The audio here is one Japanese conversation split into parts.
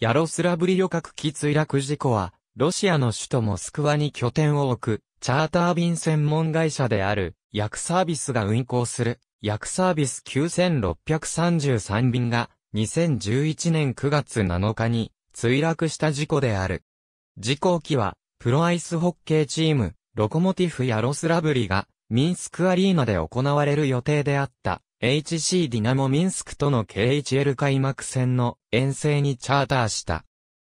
ヤロスラブリ旅客機墜落事故は、ロシアの首都モスクワに拠点を置く、チャーター便専門会社である、薬サービスが運行する、薬サービス9633便が、2011年9月7日に、墜落した事故である。事故機は、プロアイスホッケーチーム、ロコモティフ・ヤロスラブリが、ミンスクアリーナで行われる予定であった。HC ディナモミンスクとの KHL 開幕戦の遠征にチャーターした。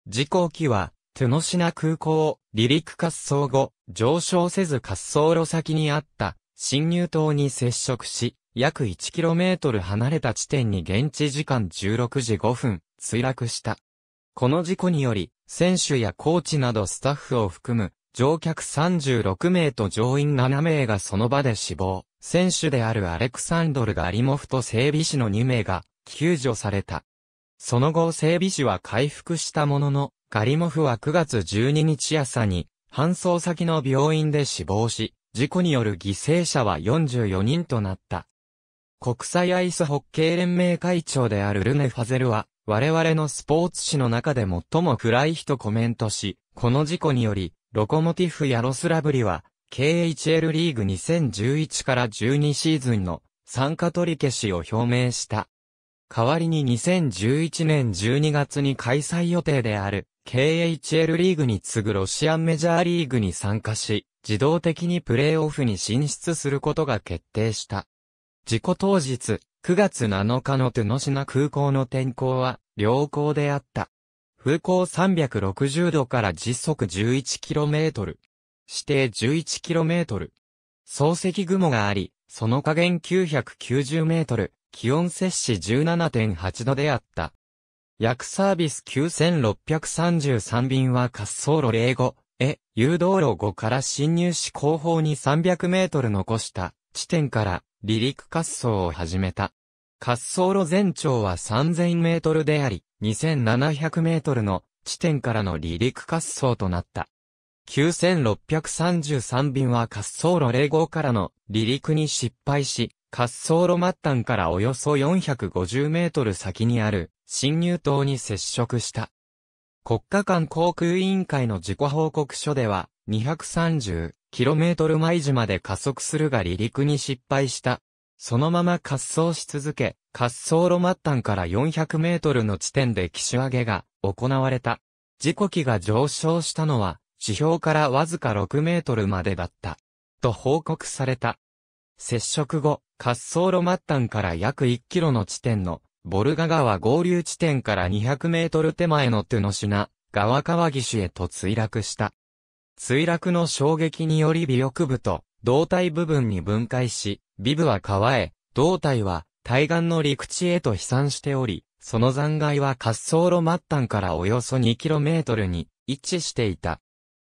事故機は、トゥノシナ空港を離陸滑走後、上昇せず滑走路先にあった、新入島に接触し、約 1km 離れた地点に現地時間16時5分、墜落した。この事故により、選手やコーチなどスタッフを含む、乗客36名と乗員7名がその場で死亡。選手であるアレクサンドル・ガリモフと整備士の2名が救助された。その後整備士は回復したものの、ガリモフは9月12日朝に搬送先の病院で死亡し、事故による犠牲者は44人となった。国際アイスホッケー連盟会長であるルネ・ファゼルは、我々のスポーツ史の中で最も暗い日とコメントし、この事故により、ロコモティフやロスラブリは、KHL リーグ2011から12シーズンの参加取り消しを表明した。代わりに2011年12月に開催予定である KHL リーグに次ぐロシアンメジャーリーグに参加し、自動的にプレーオフに進出することが決定した。事故当日、9月7日のトゥノシナ空港の天候は良好であった。風向360度から時速 11km、指定 11km。漱石雲があり、その加減 990m、気温摂氏17.8度であった。約サービス9633便は滑走路05、へ、誘導路5から進入し後方に300メートル残した地点から離陸滑走を始めた。滑走路全長は3000メートルであり、2700メートルの地点からの離陸滑走となった。9633便は滑走路0号からの離陸に失敗し、滑走路末端からおよそ450メートル先にある侵入島に接触した。国家間航空委員会の自己報告書では、230km 毎時まで加速するが離陸に失敗した。そのまま滑走し続け、滑走路末端から400メートルの地点で機種上げが行われた。時刻機が上昇したのは地表からわずか6メートルまでだった。と報告された。接触後、滑走路末端から約1キロの地点の、ボルガ川合流地点から200メートル手前のトゥノシュナ、川川岸へと墜落した。墜落の衝撃により尾翼部と胴体部分に分解し、尾部は川へ、胴体は対岸の陸地へと飛散しており、その残骸は滑走路末端からおよそ2トルに位置していた。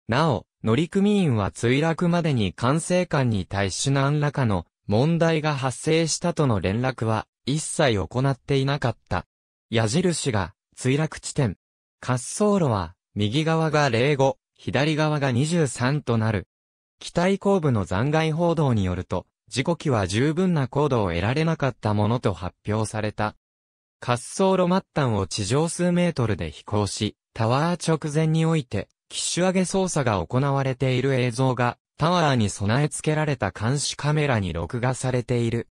なお、乗組員は墜落までに管制官に対し何らかの問題が発生したとの連絡は一切行っていなかった。矢印が墜落地点。滑走路は右側が05、左側が23となる。機体後部の残骸報道によると、時刻機は十分な高度を得られなかったものと発表された。滑走路末端を地上数メートルで飛行し、タワー直前において、機種上げ操作が行われている映像が、タワーに備え付けられた監視カメラに録画されている。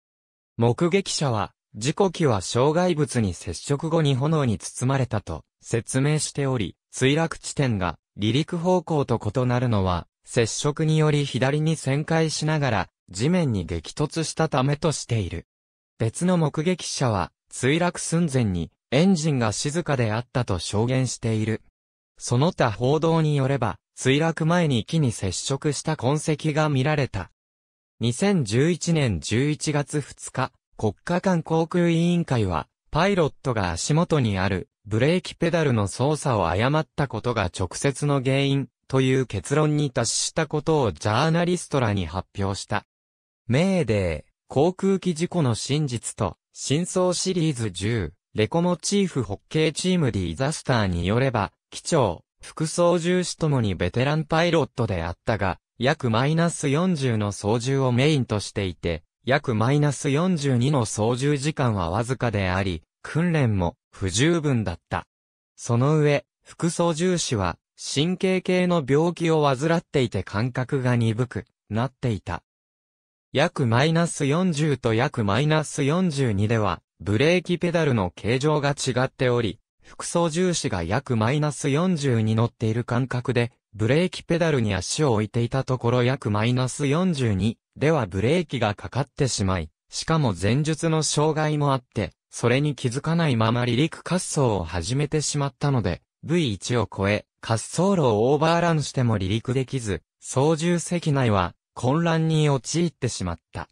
目撃者は、事故機は障害物に接触後に炎に包まれたと説明しており、墜落地点が離陸方向と異なるのは、接触により左に旋回しながら地面に激突したためとしている。別の目撃者は、墜落寸前にエンジンが静かであったと証言している。その他報道によれば、墜落前に木に接触した痕跡が見られた。2011年11月2日、国家間航空委員会は、パイロットが足元にあるブレーキペダルの操作を誤ったことが直接の原因という結論に達したことをジャーナリストらに発表した。メーデー、航空機事故の真実と、真相シリーズ10、レコモチーフホッケーチームディザスターによれば、機長、副操縦士ともにベテランパイロットであったが、約マイナス40の操縦をメインとしていて、約マイナス42の操縦時間はわずかであり、訓練も不十分だった。その上、副操縦士は神経系の病気を患っていて感覚が鈍くなっていた。約マイナス40と約マイナス42では、ブレーキペダルの形状が違っており、副操縦士が約マイナス40に乗っている感覚で、ブレーキペダルに足を置いていたところ約マイナス42ではブレーキがかかってしまい、しかも前述の障害もあって、それに気づかないまま離陸滑走を始めてしまったので、V1 を超え、滑走路をオーバーランしても離陸できず、操縦席内は混乱に陥ってしまった。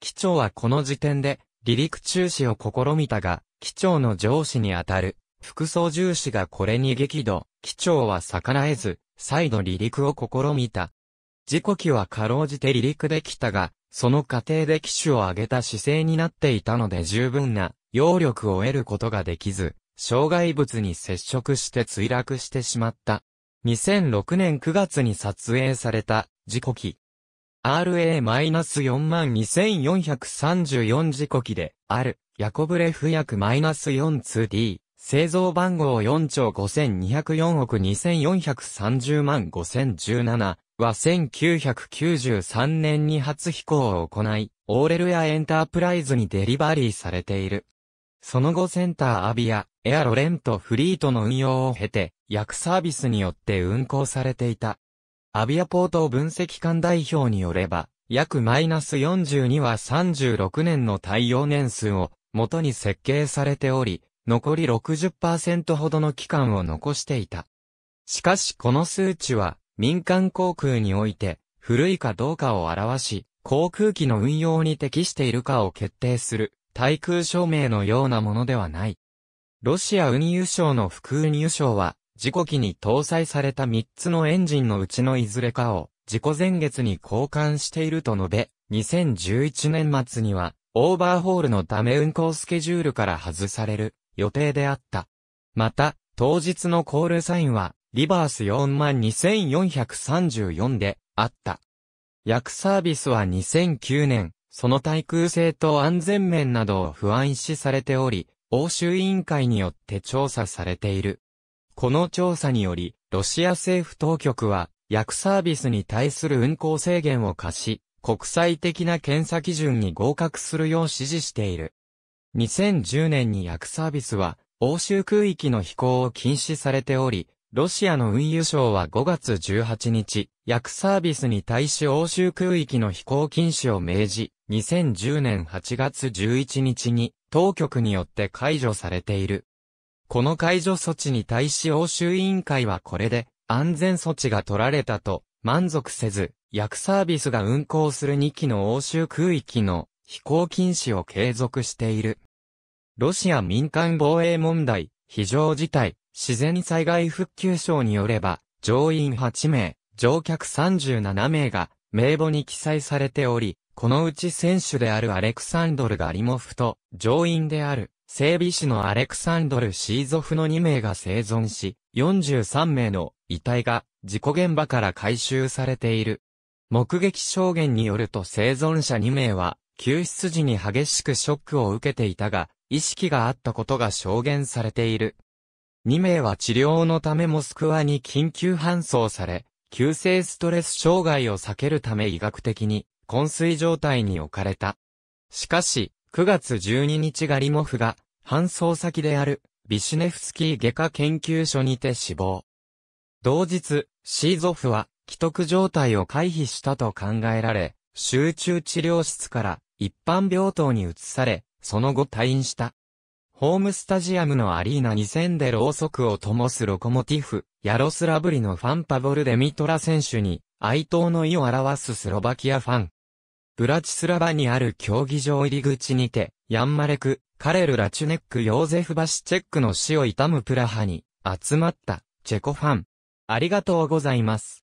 機長はこの時点で離陸中止を試みたが、機長の上司にあたる副操縦士がこれに激怒、機長は逆らえず、再度離陸を試みた。事故機はかろうじて離陸できたが、その過程で機種を上げた姿勢になっていたので十分な、揚力を得ることができず、障害物に接触して墜落してしまった。2006年9月に撮影された、事故機。RA-42434 事故機で、ある、ヤコブレフ約 -42D。製造番号4兆5204億2430万5017は1993年に初飛行を行い、オーレルやエンタープライズにデリバリーされている。その後センターアビア、エアロレントフリートの運用を経て、薬サービスによって運行されていた。アビアポート分析官代表によれば、約マイナス42は36年の対応年数を元に設計されており、残り60%ほどの期間を残していた。しかしこの数値は民間航空において古いかどうかを表し、航空機の運用に適しているかを決定する対空証明のようなものではない。ロシア運輸省の副運輸省は事故機に搭載された3つのエンジンのうちのいずれかを事故前月に交換していると述べ、2011年末にはオーバーホールのダメ運行スケジュールから外される予定であった。また、当日のコールサインは、リバース42434で、あった。薬サービスは2009年、その対空性と安全面などを不安視されており、欧州委員会によって調査されている。この調査により、ロシア政府当局は、薬サービスに対する運行制限を課し、国際的な検査基準に合格するよう指示している。2010年に薬サービスは、欧州空域の飛行を禁止されており、ロシアの運輸省は5月18日、薬サービスに対し欧州空域の飛行禁止を命じ、2010年8月11日に当局によって解除されている。この解除措置に対し欧州委員会はこれで安全措置が取られたと満足せず、薬サービスが運航する2機の欧州空域の飛行禁止を継続している。ロシア民間防衛問題、非常事態、自然災害復旧省によれば、乗員8名、乗客37名が名簿に記載されており、このうち選手であるアレクサンドル・ガリモフと、乗員である、整備士のアレクサンドル・シーゾフの2名が生存し、43名の遺体が事故現場から回収されている。目撃証言によると生存者2名は、救出時に激しくショックを受けていたが、意識があったことが証言されている。2名は治療のためモスクワに緊急搬送され、急性ストレス障害を避けるため医学的に、昏睡状態に置かれた。しかし、9月12日ガリモフが、搬送先である、ビシュネフスキー外科研究所にて死亡。同日、シーゾフは、既得状態を回避したと考えられ、集中治療室から一般病棟に移され、その後退院した。ホームスタジアムのアリーナ2000でろうそくを灯すロコモティフ、ヤロスラブリのファンパボルデミトラ選手に哀悼の意を表すスロバキアファン。ブラチスラバにある競技場入り口にて、ヤンマレク、カレル・ラチュネック・ヨーゼフ・バシチェックの死を悼むプラハに集まったチェコファン。ありがとうございます。